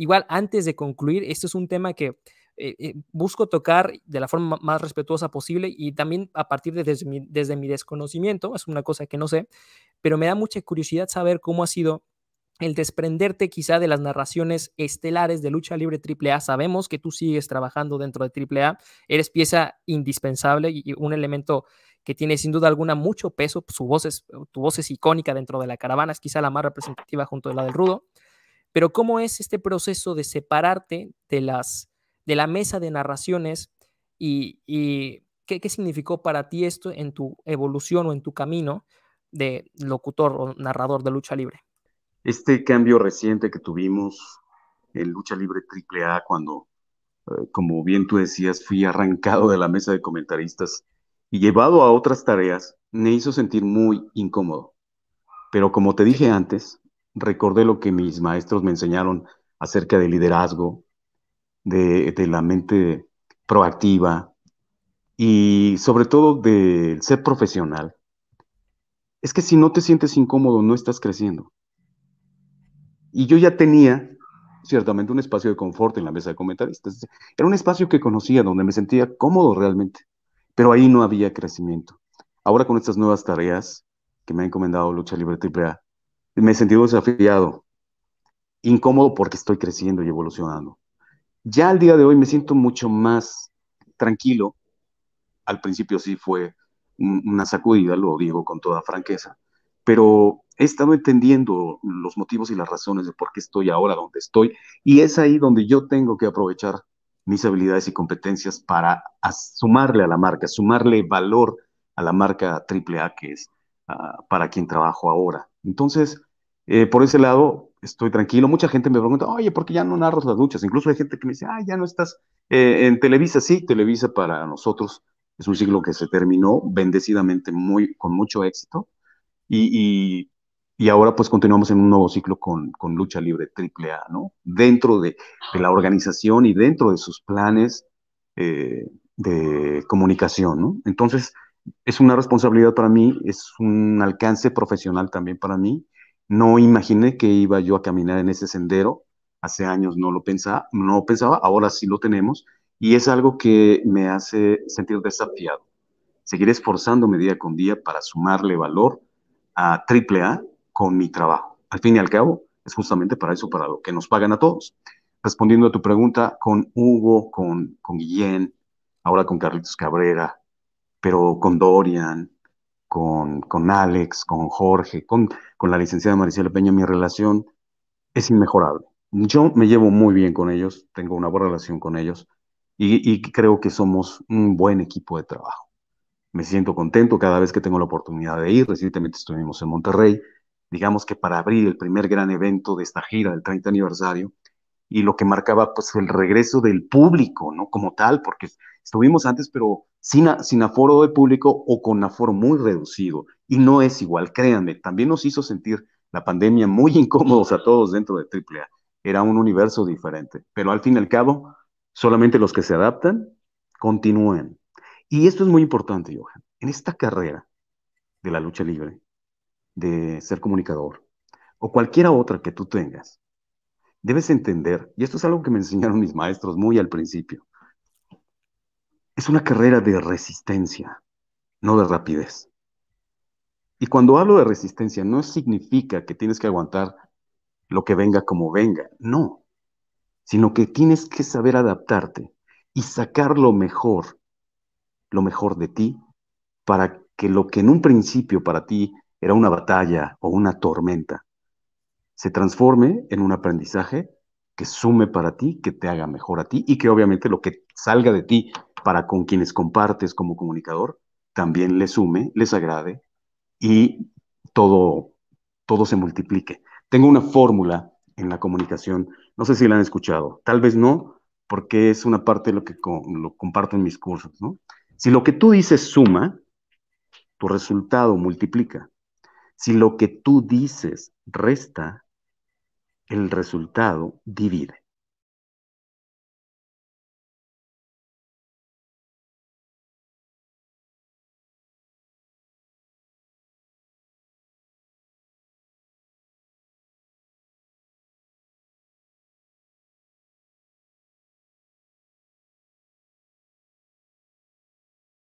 Igual, antes de concluir, esto es un tema que eh, eh, busco tocar de la forma más respetuosa posible y también a partir de desde mi, desconocimiento, es una cosa que no sé, pero me da mucha curiosidad saber cómo ha sido el desprenderte quizá de las narraciones estelares de lucha libre AAA. Sabemos que tú sigues trabajando dentro de AAA, eres pieza indispensable y un elemento que tiene sin duda alguna mucho peso. Pues, su voz es, tu voz es icónica dentro de la caravana, es quizá la más representativa junto a la del Rudo. Pero ¿cómo es este proceso de separarte de, las, de la mesa de narraciones y, qué, significó para ti esto en tu evolución o en tu camino de locutor o narrador de lucha libre? Este cambio reciente que tuvimos en lucha libre AAA cuando, eh, como bien tú decías, fui arrancado de la mesa de comentaristas y llevado a otras tareas, me hizo sentir muy incómodo. Pero como te dije antes, recordé lo que mis maestros me enseñaron acerca del liderazgo, de, la mente proactiva y sobre todo del ser profesional. Es que si no te sientes incómodo, no estás creciendo. Y yo ya tenía ciertamente un espacio de confort en la mesa de comentaristas. Era un espacio que conocía, donde me sentía cómodo realmente, pero ahí no había crecimiento. Ahora con estas nuevas tareas que me ha encomendado Lucha Libre AAA, me he sentido desafiado, incómodo porque estoy creciendo y evolucionando. Ya al día de hoy me siento mucho más tranquilo. Al principio sí fue una sacudida, lo digo con toda franqueza, pero he estado entendiendo los motivos y las razones de por qué estoy ahora donde estoy y es ahí donde yo tengo que aprovechar mis habilidades y competencias para sumarle a la marca, sumarle valor a la marca AAA que es ah, para quien trabajo ahora. Entonces, eh, por ese lado, estoy tranquilo. Mucha gente me pregunta, oye, ¿por qué ya no narras las luchas? Incluso hay gente que me dice, ah, ya no estás eh, en Televisa. Sí, Televisa para nosotros es un ciclo que se terminó bendecidamente muy, con mucho éxito. Y, ahora pues continuamos en un nuevo ciclo con, Lucha Libre AAA, ¿no? Dentro de, la organización y dentro de sus planes eh, de comunicación, ¿no? Entonces, es una responsabilidad para mí, es un alcance profesional también para mí. No imaginé que iba yo a caminar en ese sendero. Hace años no lo pensaba, no pensaba, ahora sí lo tenemos y es algo que me hace sentir desafiado. Seguir esforzándome día con día para sumarle valor a AAA con mi trabajo. Al fin y al cabo, es justamente para eso, para lo que nos pagan a todos. Respondiendo a tu pregunta, con Hugo, con, con Guillén, ahora con Carlitos Cabrera, pero con Dorian, con, con Alex, con Jorge, con, con la licenciada Maricela Peña, mi relación es inmejorable. Yo me llevo muy bien con ellos, tengo una buena relación con ellos y, y creo que somos un buen equipo de trabajo. Me siento contento cada vez que tengo la oportunidad de ir. Recientemente estuvimos en Monterrey, digamos que para abrir el primer gran evento de esta gira del 30 aniversario y lo que marcaba pues el regreso del público, ¿no? Como tal, porque estuvimos antes, pero sin, aforo de público o con aforo muy reducido. Y no es igual, créanme, también nos hizo sentir la pandemia muy incómodos a todos dentro de AAA. Era un universo diferente, pero al fin y al cabo, solamente los que se adaptan continúen. Y esto es muy importante, Johan. En esta carrera de la lucha libre, de ser comunicador, o cualquiera otra que tú tengas, debes entender, y esto es algo que me enseñaron mis maestros muy al principio, es una carrera de resistencia, no de rapidez. Y cuando hablo de resistencia, no significa que tienes que aguantar lo que venga como venga, no, sino que tienes que saber adaptarte y sacar lo mejor, lo mejor de ti, para que lo que en un principio para ti era una batalla o una tormenta, se transforme en un aprendizaje que sume para ti, que te haga mejor a ti y que obviamente lo que salga de ti para con quienes compartes como comunicador, también les sume, les agrade y todo, todo se multiplique. Tengo una fórmula en la comunicación, no sé si la han escuchado, tal vez no, porque es una parte de lo que lo comparto en mis cursos, Si lo que tú dices suma, tu resultado multiplica. Si lo que tú dices resta, el resultado divide.